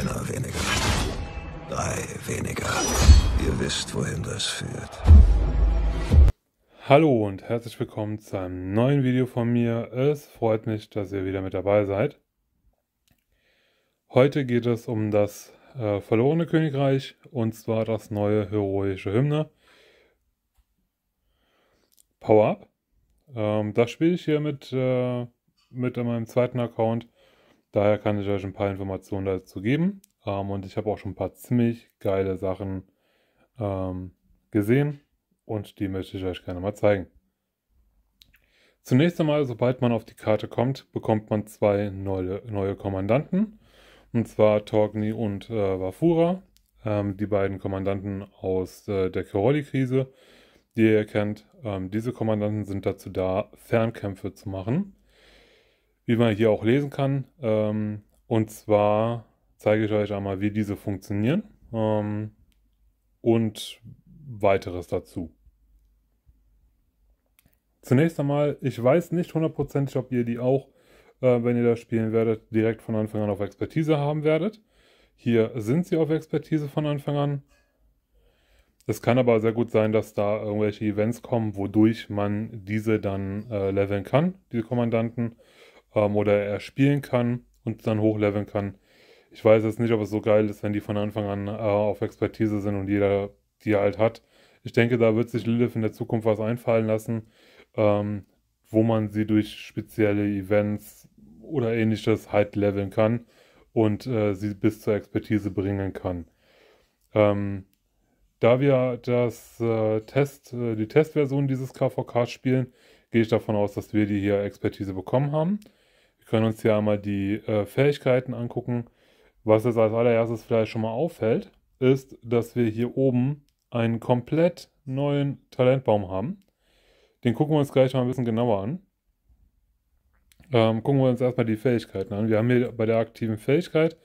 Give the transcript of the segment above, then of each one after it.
Einer weniger. Drei weniger. Ihr wisst, wohin das führt. Hallo und herzlich willkommen zu einem neuen Video von mir. Es freut mich, dass ihr wieder mit dabei seid. Heute geht es um das äh, verlorene Königreich und zwar das neue heroische Hymne. Power Up. Ähm, das spiele ich hier mit, äh, mit meinem zweiten Account Daher kann ich euch ein paar Informationen dazu geben. Ähm, und ich habe auch schon ein paar ziemlich geile Sachen ähm, gesehen und die möchte ich euch gerne mal zeigen. Zunächst einmal, sobald man auf die Karte kommt, bekommt man zwei neue, neue Kommandanten. Und zwar Torgny und äh, Wafura, ähm, die beiden Kommandanten aus äh, der kiroli krise die ihr kennt. Ähm, diese Kommandanten sind dazu da, Fernkämpfe zu machen wie man hier auch lesen kann. Ähm, und zwar zeige ich euch einmal, wie diese funktionieren ähm, und weiteres dazu. Zunächst einmal, ich weiß nicht hundertprozentig, ob ihr die auch, äh, wenn ihr das spielen werdet, direkt von Anfang an auf Expertise haben werdet. Hier sind sie auf Expertise von Anfang an. Es kann aber sehr gut sein, dass da irgendwelche Events kommen, wodurch man diese dann äh, leveln kann, diese Kommandanten ähm, oder er spielen kann und dann hochleveln kann. Ich weiß jetzt nicht, ob es so geil ist, wenn die von Anfang an äh, auf Expertise sind und jeder die halt hat. Ich denke, da wird sich Lilith in der Zukunft was einfallen lassen, ähm, wo man sie durch spezielle Events oder ähnliches halt leveln kann und äh, sie bis zur Expertise bringen kann. Ähm, da wir das äh, Test, äh, die Testversion dieses KVK spielen, gehe ich davon aus, dass wir die hier Expertise bekommen haben können uns ja mal die äh, Fähigkeiten angucken. Was jetzt als allererstes vielleicht schon mal auffällt, ist, dass wir hier oben einen komplett neuen Talentbaum haben. Den gucken wir uns gleich mal ein bisschen genauer an. Ähm, gucken wir uns erstmal die Fähigkeiten an. Wir haben hier bei der aktiven Fähigkeit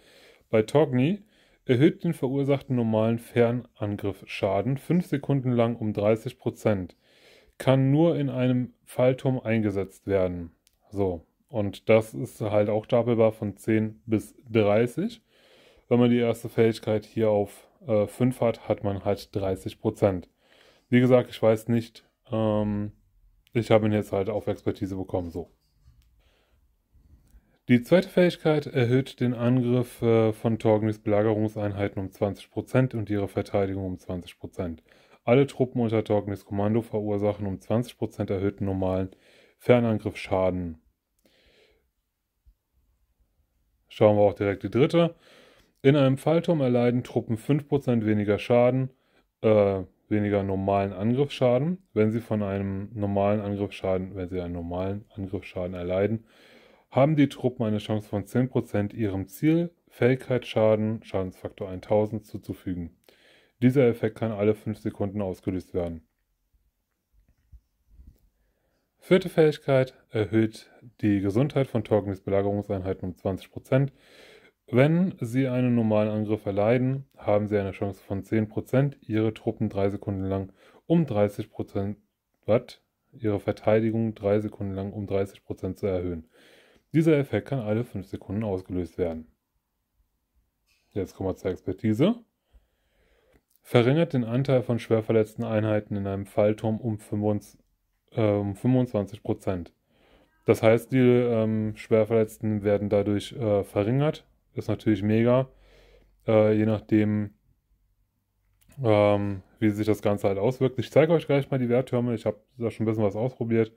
bei Togni erhöht den verursachten normalen Fernangriffschaden 5 Sekunden lang um 30%. Kann nur in einem Fallturm eingesetzt werden. So, und das ist halt auch stapelbar von 10 bis 30. Wenn man die erste Fähigkeit hier auf äh, 5 hat, hat man halt 30%. Wie gesagt, ich weiß nicht, ähm, ich habe ihn jetzt halt auf Expertise bekommen, so. Die zweite Fähigkeit erhöht den Angriff äh, von Torgnis Belagerungseinheiten um 20% und ihre Verteidigung um 20%. Alle Truppen unter Torgnis Kommando verursachen um 20% erhöhten normalen Fernangriff Schaden. Schauen wir auch direkt die dritte. In einem Fallturm erleiden Truppen 5% weniger Schaden, äh, weniger normalen Angriffsschaden, wenn sie von einem normalen Angriffsschaden, wenn sie einen normalen Angriffsschaden erleiden, haben die Truppen eine Chance von 10% ihrem Ziel Fähigkeitsschaden, Schadensfaktor 1000 zuzufügen. Dieser Effekt kann alle 5 Sekunden ausgelöst werden. Vierte Fähigkeit erhöht die Gesundheit von Torgnis Belagerungseinheiten um 20%. Wenn sie einen normalen Angriff erleiden, haben sie eine Chance von 10%, ihre Truppen 3 Sekunden lang um 30% Watt, ihre Verteidigung 3 Sekunden lang um 30% zu erhöhen. Dieser Effekt kann alle 5 Sekunden ausgelöst werden. Jetzt kommen wir zur Expertise. Verringert den Anteil von schwerverletzten Einheiten in einem Fallturm um 25, um ähm, 25 Prozent. Das heißt, die ähm, Schwerverletzten werden dadurch äh, verringert. Ist natürlich mega. Äh, je nachdem, ähm, wie sich das Ganze halt auswirkt. Ich zeige euch gleich mal die Werttürme. Ich habe da schon ein bisschen was ausprobiert.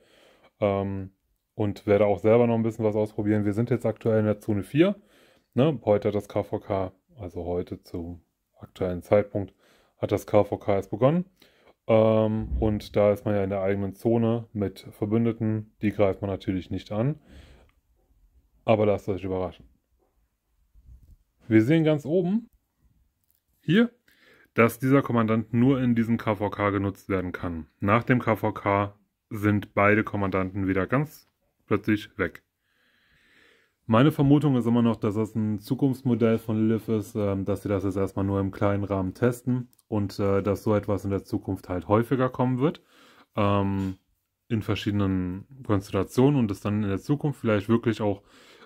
Ähm, und werde auch selber noch ein bisschen was ausprobieren. Wir sind jetzt aktuell in der Zone 4. Ne? Heute hat das KVK, also heute zum aktuellen Zeitpunkt, hat das KVK erst begonnen. Ähm, und da ist man ja in der eigenen Zone mit Verbündeten. Die greift man natürlich nicht an. Aber lasst euch überraschen. Wir sehen ganz oben, hier, dass dieser Kommandant nur in diesem KVK genutzt werden kann. Nach dem KVK sind beide Kommandanten wieder ganz plötzlich weg. Meine Vermutung ist immer noch, dass das ein Zukunftsmodell von Liv ist, ähm, dass sie das jetzt erstmal nur im kleinen Rahmen testen und äh, dass so etwas in der Zukunft halt häufiger kommen wird. Ähm, in verschiedenen Konstellationen und es dann in der Zukunft vielleicht wirklich auch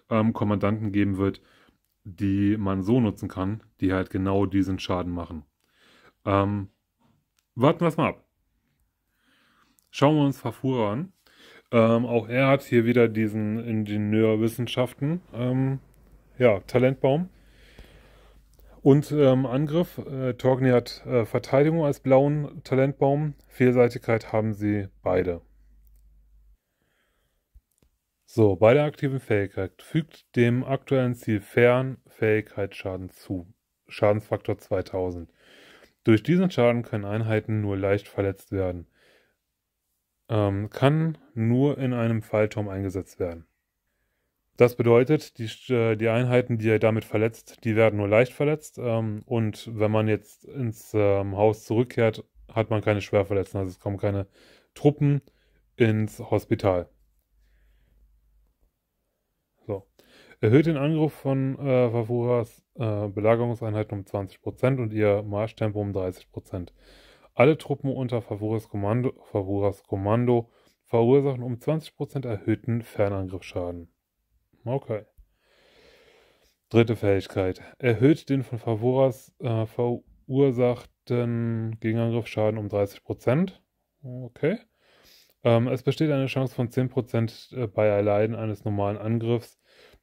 ähm, Kommandanten geben wird, die man so nutzen kann, die halt genau diesen Schaden machen. Ähm, warten wir es mal ab. Schauen wir uns Fafura an. Ähm, auch er hat hier wieder diesen Ingenieurwissenschaften, ähm, ja, Talentbaum. Und ähm, Angriff, äh, Torgny hat äh, Verteidigung als blauen Talentbaum, Vielseitigkeit haben sie beide. So, bei der aktiven Fähigkeit fügt dem aktuellen Ziel fern Fähigkeitsschaden zu. Schadensfaktor 2000. Durch diesen Schaden können Einheiten nur leicht verletzt werden. Ähm, kann nur in einem Fallturm eingesetzt werden. Das bedeutet, die, äh, die Einheiten, die er damit verletzt, die werden nur leicht verletzt. Ähm, und wenn man jetzt ins ähm, Haus zurückkehrt, hat man keine Schwerverletzten. Also es kommen keine Truppen ins Hospital. So. Erhöht den Angriff von äh, Vavuras äh, Belagerungseinheiten um 20% und ihr Marschtempo um 30%. Alle Truppen unter Favuras Kommando, Favuras Kommando verursachen um 20% erhöhten Fernangriffsschaden. Okay. Dritte Fähigkeit. Erhöht den von Favoras äh, verursachten Gegenangriffsschaden um 30%. Okay. Ähm, es besteht eine Chance von 10% äh, bei Erleiden eines normalen Angriffs,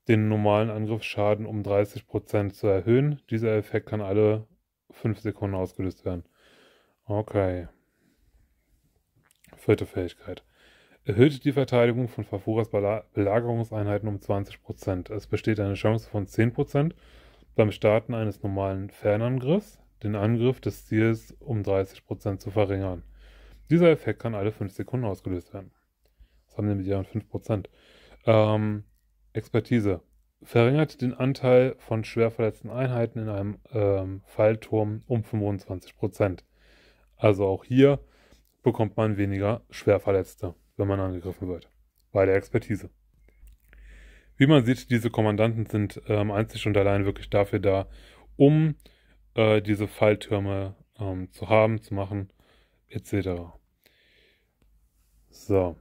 den normalen Angriffsschaden um 30% zu erhöhen. Dieser Effekt kann alle 5 Sekunden ausgelöst werden. Okay. Vierte Fähigkeit erhöhte die Verteidigung von Fafuras Belagerungseinheiten um 20%. Es besteht eine Chance von 10% beim Starten eines normalen Fernangriffs, den Angriff des Ziels um 30% zu verringern. Dieser Effekt kann alle 5 Sekunden ausgelöst werden. Was haben wir mit ihren 5%? Ähm, Expertise. Verringert den Anteil von schwer verletzten Einheiten in einem ähm, Fallturm um 25%. Also auch hier bekommt man weniger Schwerverletzte wenn man angegriffen wird. Bei der Expertise. Wie man sieht, diese Kommandanten sind ähm, einzig und allein wirklich dafür da, um äh, diese Falltürme ähm, zu haben, zu machen, etc. So.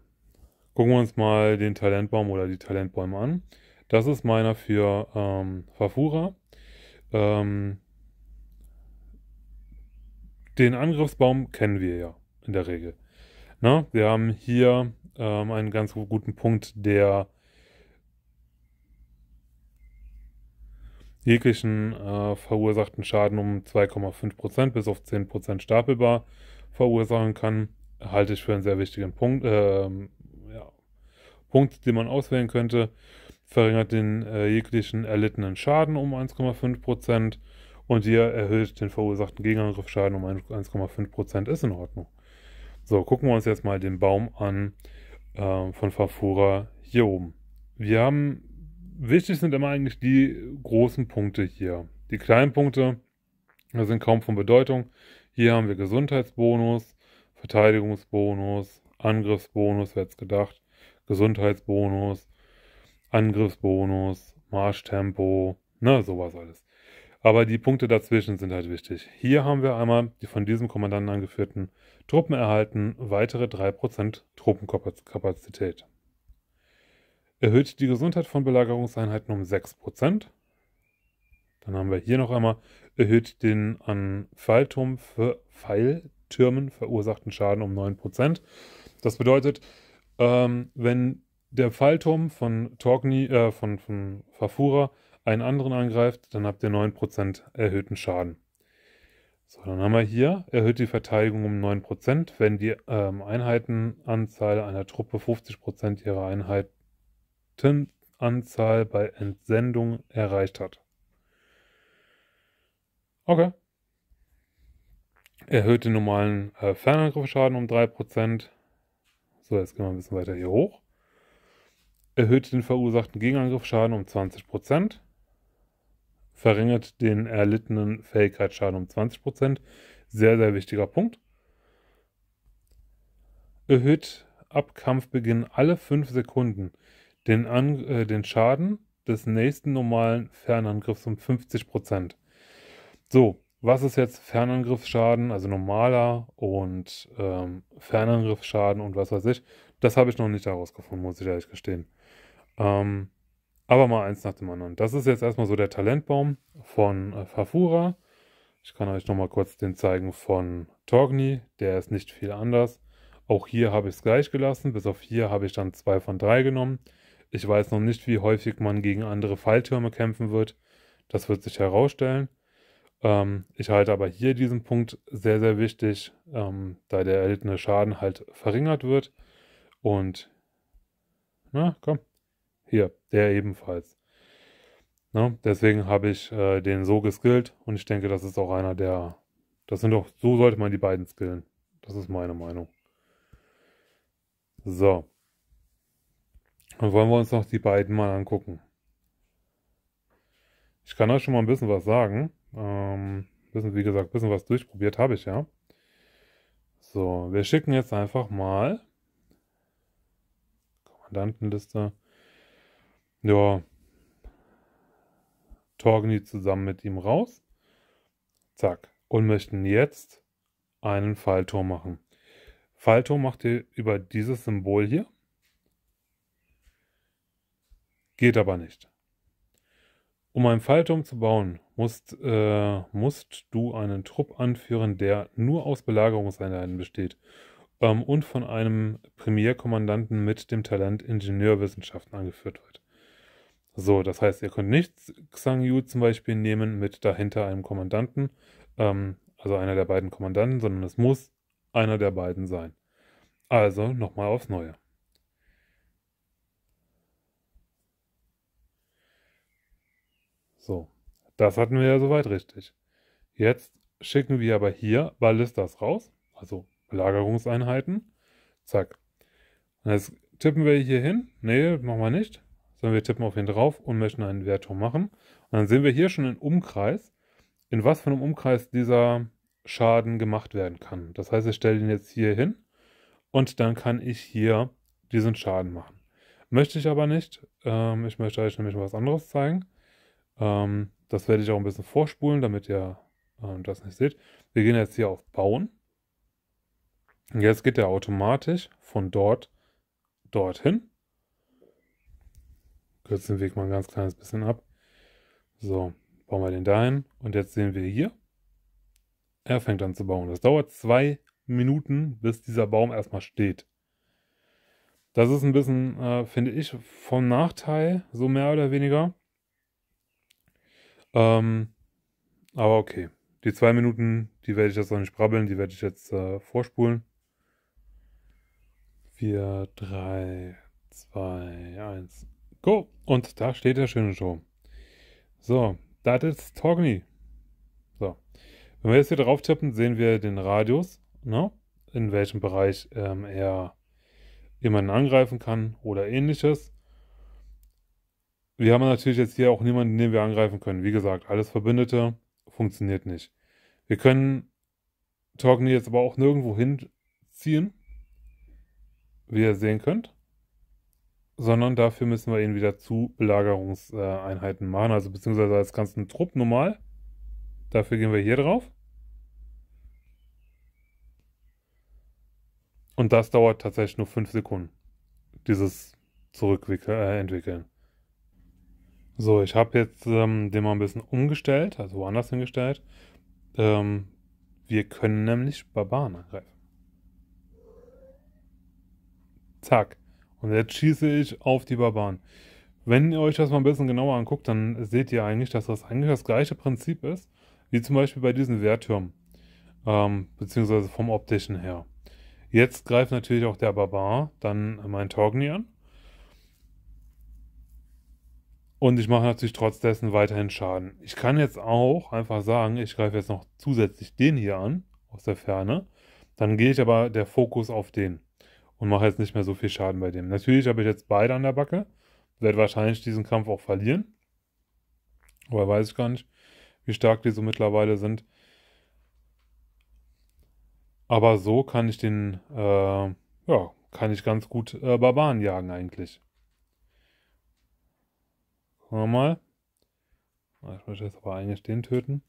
Gucken wir uns mal den Talentbaum oder die Talentbäume an. Das ist meiner für ähm, Fafura. Ähm, den Angriffsbaum kennen wir ja in der Regel. Na, ne? wir haben hier ähm, einen ganz guten Punkt der jeglichen äh, verursachten Schaden um 2,5% bis auf 10% stapelbar verursachen kann, halte ich für einen sehr wichtigen Punkt, äh, ja, Punkt den man auswählen könnte. Verringert den äh, jeglichen erlittenen Schaden um 1,5% und hier erhöht den verursachten Gegenangriffsschaden um 1,5%. Ist in Ordnung. So, gucken wir uns jetzt mal den Baum an äh, von Farfura hier oben. Wir haben, wichtig sind immer eigentlich die großen Punkte hier. Die kleinen Punkte sind kaum von Bedeutung. Hier haben wir Gesundheitsbonus, Verteidigungsbonus, Angriffsbonus, wer hätte gedacht, Gesundheitsbonus, Angriffsbonus, Marschtempo, ne, sowas alles. Aber die Punkte dazwischen sind halt wichtig. Hier haben wir einmal die von diesem Kommandanten angeführten Truppen erhalten, weitere 3% Truppenkapazität. Erhöht die Gesundheit von Belagerungseinheiten um 6%. Dann haben wir hier noch einmal erhöht den an Pfeilturm für Pfeiltürmen verursachten Schaden um 9%. Das bedeutet, ähm, wenn der Pfeilturm von Torgny, äh, von, von Fafura einen anderen angreift, dann habt ihr 9% erhöhten Schaden. So, dann haben wir hier erhöht die Verteidigung um 9%, wenn die ähm, Einheitenanzahl einer Truppe 50% ihrer Einheitenanzahl bei Entsendung erreicht hat. Okay. Erhöht den normalen äh, Fernangriffsschaden um 3%. So, jetzt gehen wir ein bisschen weiter hier hoch. Erhöht den verursachten Gegenangriffsschaden um 20% verringert den erlittenen Fähigkeitsschaden um 20%. Sehr, sehr wichtiger Punkt. Erhöht ab Kampfbeginn alle 5 Sekunden den, An äh, den Schaden des nächsten normalen Fernangriffs um 50%. So, was ist jetzt Fernangriffsschaden, also normaler und ähm, Fernangriffsschaden und was weiß ich? Das habe ich noch nicht herausgefunden, muss ich ehrlich gestehen. Ähm, aber mal eins nach dem anderen. Das ist jetzt erstmal so der Talentbaum von äh, Fafura. Ich kann euch nochmal kurz den zeigen von Torgni. Der ist nicht viel anders. Auch hier habe ich es gleich gelassen. Bis auf hier habe ich dann zwei von drei genommen. Ich weiß noch nicht, wie häufig man gegen andere Falltürme kämpfen wird. Das wird sich herausstellen. Ähm, ich halte aber hier diesen Punkt sehr, sehr wichtig, ähm, da der erlittene Schaden halt verringert wird. Und, na, komm, hier, der ebenfalls. Ne? Deswegen habe ich äh, den so geskillt und ich denke, das ist auch einer der. Das sind doch, so sollte man die beiden skillen. Das ist meine Meinung. So. Dann wollen wir uns noch die beiden mal angucken. Ich kann euch schon mal ein bisschen was sagen. Ähm, bisschen, wie gesagt, ein bisschen was durchprobiert habe ich ja. So, wir schicken jetzt einfach mal Kommandantenliste. Ja. Torgny zusammen mit ihm raus. Zack. Und möchten jetzt einen Fallturm machen. Fallturm macht ihr über dieses Symbol hier. Geht aber nicht. Um einen Fallturm zu bauen, musst, äh, musst du einen Trupp anführen, der nur aus Belagerungseinheiten besteht ähm, und von einem Premierkommandanten mit dem Talent Ingenieurwissenschaften angeführt wird. So, das heißt, ihr könnt nicht Xang Yu zum Beispiel nehmen mit dahinter einem Kommandanten, ähm, also einer der beiden Kommandanten, sondern es muss einer der beiden sein. Also nochmal aufs Neue. So, das hatten wir ja soweit richtig. Jetzt schicken wir aber hier Ballistas raus, also Belagerungseinheiten. Zack. Und jetzt tippen wir hier hin. Nee, machen wir nicht sondern wir tippen auf ihn drauf und möchten einen Wertung machen. Und dann sehen wir hier schon im Umkreis, in was von einem Umkreis dieser Schaden gemacht werden kann. Das heißt, ich stelle ihn jetzt hier hin und dann kann ich hier diesen Schaden machen. Möchte ich aber nicht. Ähm, ich möchte euch nämlich was anderes zeigen. Ähm, das werde ich auch ein bisschen vorspulen, damit ihr äh, das nicht seht. Wir gehen jetzt hier auf Bauen. Und jetzt geht er automatisch von dort dorthin kürzen den Weg mal ein ganz kleines bisschen ab. So, bauen wir den dahin. Und jetzt sehen wir hier, er fängt an zu bauen. Das dauert zwei Minuten, bis dieser Baum erstmal steht. Das ist ein bisschen, äh, finde ich, vom Nachteil, so mehr oder weniger. Ähm, aber okay. Die zwei Minuten, die werde ich jetzt noch nicht brabbeln, die werde ich jetzt äh, vorspulen. 4, 3, 2, 1. Go! Und da steht der schöne Show. So, das ist Togni. So. Wenn wir jetzt hier drauf tippen, sehen wir den Radius, ne? in welchem Bereich ähm, er jemanden angreifen kann oder ähnliches. Wir haben natürlich jetzt hier auch niemanden, den wir angreifen können. Wie gesagt, alles Verbündete funktioniert nicht. Wir können Torgny jetzt aber auch nirgendwo hinziehen, wie ihr sehen könnt sondern dafür müssen wir ihn wieder zu Belagerungseinheiten machen, also beziehungsweise als ganzen Trupp normal. Dafür gehen wir hier drauf. Und das dauert tatsächlich nur 5 Sekunden, dieses Zurückentwickeln. Äh, so, ich habe jetzt ähm, den mal ein bisschen umgestellt, also woanders hingestellt. Ähm, wir können nämlich Barbaren angreifen. Zack. Und jetzt schieße ich auf die Barbaren. Wenn ihr euch das mal ein bisschen genauer anguckt, dann seht ihr eigentlich, dass das eigentlich das gleiche Prinzip ist, wie zum Beispiel bei diesen Wehrtürmen, ähm, beziehungsweise vom optischen her. Jetzt greift natürlich auch der Barbar dann mein Torgni an. Und ich mache natürlich trotz weiterhin Schaden. Ich kann jetzt auch einfach sagen, ich greife jetzt noch zusätzlich den hier an, aus der Ferne. Dann gehe ich aber der Fokus auf den und mache jetzt nicht mehr so viel Schaden bei dem. Natürlich habe ich jetzt beide an der Backe. Werde wahrscheinlich diesen Kampf auch verlieren. Aber weiß ich gar nicht, wie stark die so mittlerweile sind. Aber so kann ich den, äh, ja, kann ich ganz gut äh, Barbaren jagen eigentlich. Gucken wir mal. Ich möchte jetzt aber eigentlich den töten.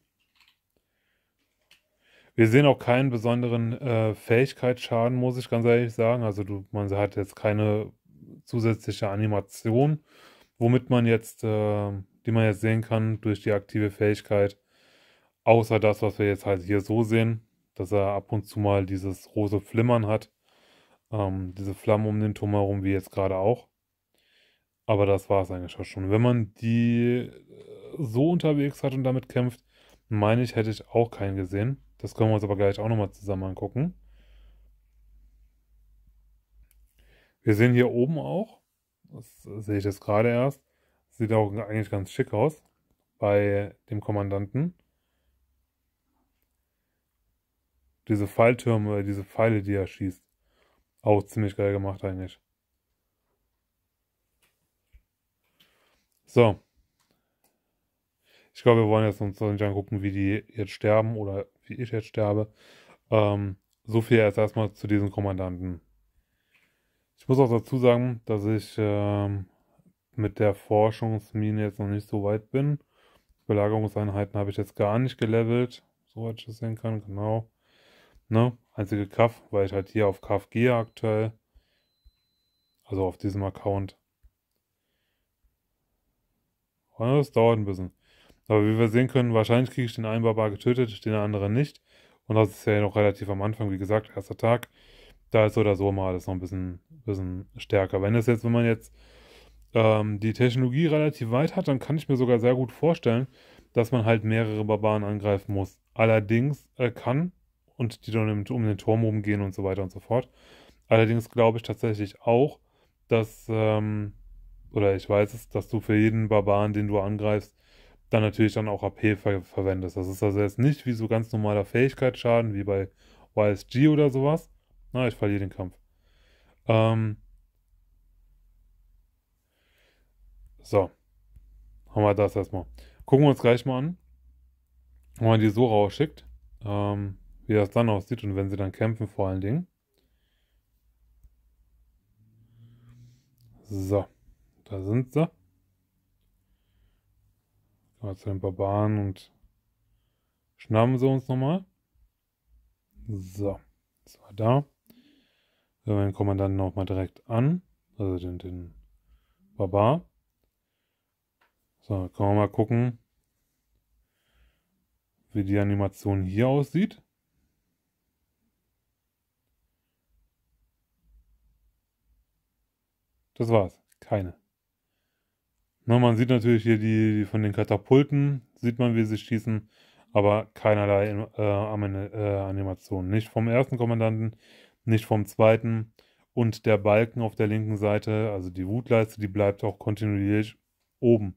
Wir sehen auch keinen besonderen äh, Fähigkeitsschaden, muss ich ganz ehrlich sagen. Also du, man hat jetzt keine zusätzliche Animation, womit man jetzt, äh, die man jetzt sehen kann durch die aktive Fähigkeit. Außer das, was wir jetzt halt hier so sehen, dass er ab und zu mal dieses rose Flimmern hat. Ähm, diese Flammen um den Turm herum, wie jetzt gerade auch. Aber das war es eigentlich auch schon. Wenn man die äh, so unterwegs hat und damit kämpft, meine ich, hätte ich auch keinen gesehen. Das können wir uns aber gleich auch nochmal zusammen angucken. Wir sehen hier oben auch, das sehe ich jetzt gerade erst, sieht auch eigentlich ganz schick aus bei dem Kommandanten. Diese Pfeiltürme, diese Pfeile, die er schießt, auch ziemlich geil gemacht eigentlich. So, ich glaube, wir wollen jetzt uns nicht angucken, wie die jetzt sterben oder wie ich jetzt sterbe. Ähm, so viel erst erstmal zu diesen Kommandanten. Ich muss auch dazu sagen, dass ich ähm, mit der Forschungsmine jetzt noch nicht so weit bin. Belagerungseinheiten habe ich jetzt gar nicht gelevelt, soweit ich das sehen kann, genau. Ne? Einzige Kaff, weil ich halt hier auf Kaff gehe aktuell. Also auf diesem Account. Und das dauert ein bisschen. Aber wie wir sehen können, wahrscheinlich kriege ich den einen Barbar getötet, den anderen nicht. Und das ist ja noch relativ am Anfang, wie gesagt, erster Tag. Da ist so oder so mal alles noch ein bisschen, bisschen stärker. Wenn das jetzt, wenn man jetzt ähm, die Technologie relativ weit hat, dann kann ich mir sogar sehr gut vorstellen, dass man halt mehrere Barbaren angreifen muss. Allerdings äh, kann und die dann um den Turm rumgehen und so weiter und so fort. Allerdings glaube ich tatsächlich auch, dass, ähm, oder ich weiß es, dass du für jeden Barbaren, den du angreifst, dann natürlich dann auch AP ver verwendest. Das ist also jetzt nicht wie so ganz normaler Fähigkeitsschaden wie bei YSG oder sowas. Na, ich verliere den Kampf. Ähm so. Haben wir das erstmal. Gucken wir uns gleich mal an, wenn man die so rausschickt, ähm, wie das dann aussieht und wenn sie dann kämpfen vor allen Dingen. So, da sind sie. Mal zu den Barbaren und schnappen sie uns nochmal. So, das war da. Hören wir den Kommandanten nochmal direkt an. Also den, den Barbar. So, können wir mal gucken, wie die Animation hier aussieht. Das war's. Keine. Na, ne, man sieht natürlich hier die, die, von den Katapulten, sieht man, wie sie schießen, aber keinerlei äh, äh, Animationen. Nicht vom ersten Kommandanten, nicht vom zweiten. Und der Balken auf der linken Seite, also die Wutleiste, die bleibt auch kontinuierlich oben.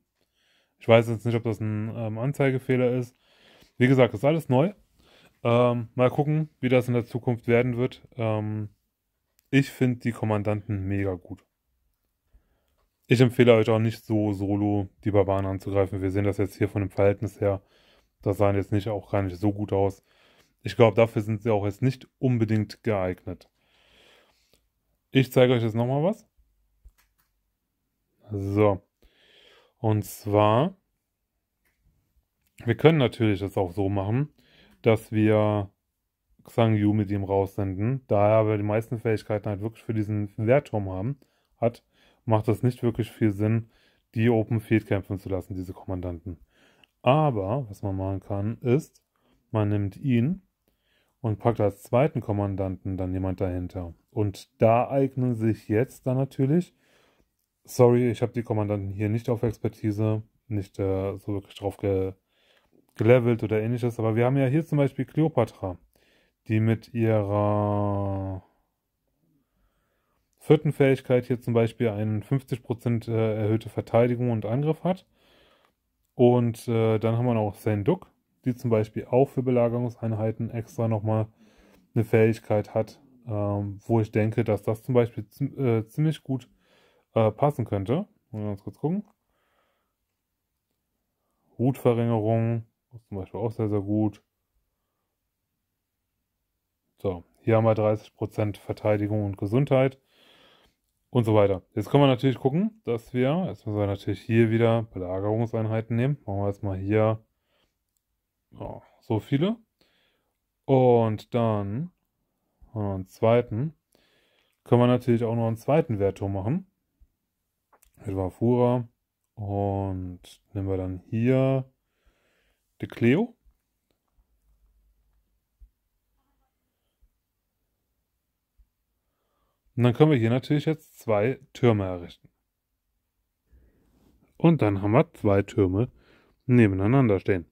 Ich weiß jetzt nicht, ob das ein ähm, Anzeigefehler ist. Wie gesagt, ist alles neu. Ähm, mal gucken, wie das in der Zukunft werden wird. Ähm, ich finde die Kommandanten mega gut. Ich empfehle euch auch nicht so solo die Barbaren anzugreifen. Wir sehen das jetzt hier von dem Verhältnis her. Das sah jetzt nicht auch gar nicht so gut aus. Ich glaube, dafür sind sie auch jetzt nicht unbedingt geeignet. Ich zeige euch jetzt nochmal was. So. Und zwar, wir können natürlich das auch so machen, dass wir Xang Yu mit ihm raussenden, da er aber die meisten Fähigkeiten halt wirklich für diesen Wehrturm haben, hat macht das nicht wirklich viel Sinn, die Open Field kämpfen zu lassen, diese Kommandanten. Aber was man machen kann, ist, man nimmt ihn und packt als zweiten Kommandanten dann jemand dahinter. Und da eignen sich jetzt dann natürlich, sorry, ich habe die Kommandanten hier nicht auf Expertise, nicht äh, so wirklich drauf ge gelevelt oder ähnliches, aber wir haben ja hier zum Beispiel Cleopatra, die mit ihrer vierten Fähigkeit hier zum Beispiel eine 50% äh, erhöhte Verteidigung und Angriff hat. Und äh, dann haben wir noch Senduk, die zum Beispiel auch für Belagerungseinheiten extra nochmal eine Fähigkeit hat, ähm, wo ich denke, dass das zum Beispiel äh, ziemlich gut äh, passen könnte. Mal ganz kurz gucken. Hutverringerung ist zum Beispiel auch sehr, sehr gut. So, hier haben wir 30% Verteidigung und Gesundheit und so weiter. Jetzt können wir natürlich gucken, dass wir, jetzt müssen wir natürlich hier wieder Belagerungseinheiten nehmen. Machen wir jetzt mal hier oh, so viele. Und dann einen zweiten. Können wir natürlich auch noch einen zweiten Wertturm machen. Etwa Fura. Und nehmen wir dann hier die Cleo. Und dann können wir hier natürlich jetzt zwei Türme errichten. Und dann haben wir zwei Türme nebeneinander stehen.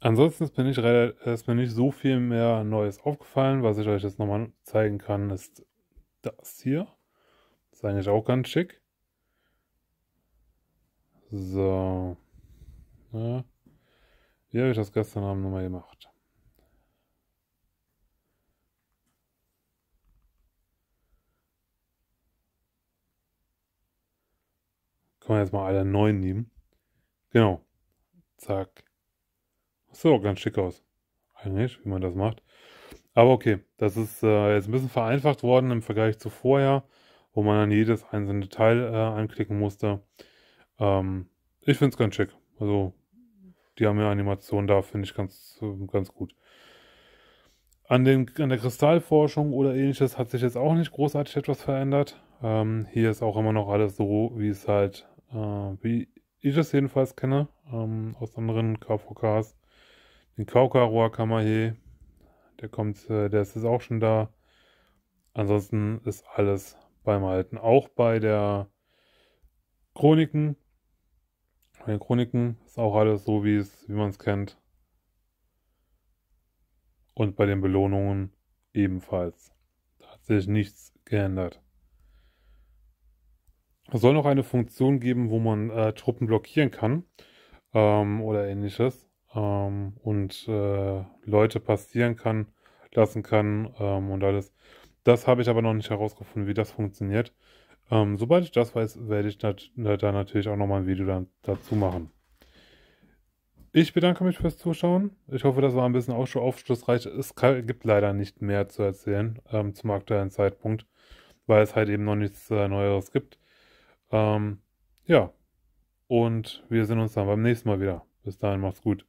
Ansonsten ist mir, nicht, ist mir nicht so viel mehr Neues aufgefallen. Was ich euch jetzt nochmal zeigen kann, ist das hier. Das ist eigentlich auch ganz schick. So. Ja. Wie habe ich das gestern Abend nochmal gemacht? Können wir jetzt mal alle neun nehmen. Genau. Zack. So, ganz schick aus. Eigentlich, wie man das macht. Aber okay, das ist äh, jetzt ein bisschen vereinfacht worden im Vergleich zu vorher, wo man dann jedes einzelne Teil äh, anklicken musste. Ähm, ich finde es ganz schick. Also, die haben ja Animationen da, finde ich ganz, ganz gut. An, den, an der Kristallforschung oder ähnliches hat sich jetzt auch nicht großartig etwas verändert. Ähm, hier ist auch immer noch alles so, wie es halt äh, wie ich es jedenfalls kenne, ähm, aus anderen KVKs. Den Kaukaroa Kamahe, der kommt, äh, der ist jetzt auch schon da. Ansonsten ist alles beim Alten. Auch bei der Chroniken. Bei den Chroniken ist auch alles so, wie es, wie man es kennt. Und bei den Belohnungen ebenfalls. Da hat sich nichts geändert. Es soll noch eine Funktion geben, wo man äh, Truppen blockieren kann ähm, oder ähnliches ähm, und äh, Leute passieren kann, lassen kann ähm, und alles. Das habe ich aber noch nicht herausgefunden, wie das funktioniert. Ähm, sobald ich das weiß, werde ich da natürlich auch nochmal ein Video dann, dazu machen. Ich bedanke mich fürs Zuschauen. Ich hoffe, das war ein bisschen auch schon aufschlussreich. Es gibt leider nicht mehr zu erzählen ähm, zum aktuellen Zeitpunkt, weil es halt eben noch nichts äh, Neueres gibt. Ähm, ja, und wir sehen uns dann beim nächsten Mal wieder. Bis dahin, macht's gut.